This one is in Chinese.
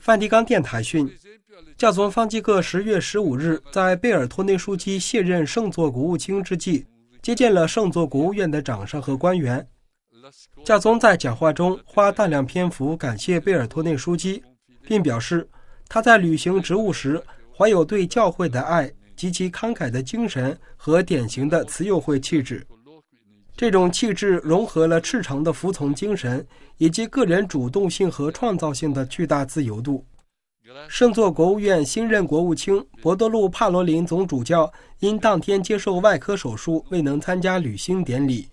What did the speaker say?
梵蒂冈电台讯，教宗方济各十月十五日在贝尔托内枢机卸任圣座国务卿之际，接见了圣座国务院的长官和官员。教宗在讲话中花大量篇幅感谢贝尔托内枢机，并表示他在履行职务时怀有对教会的爱及其慷慨的精神和典型的慈幼会气质。这种气质融合了赤诚的服从精神，以及个人主动性和创造性的巨大自由度。圣座国务院新任国务卿博多路帕罗林总主教因当天接受外科手术，未能参加履新典礼。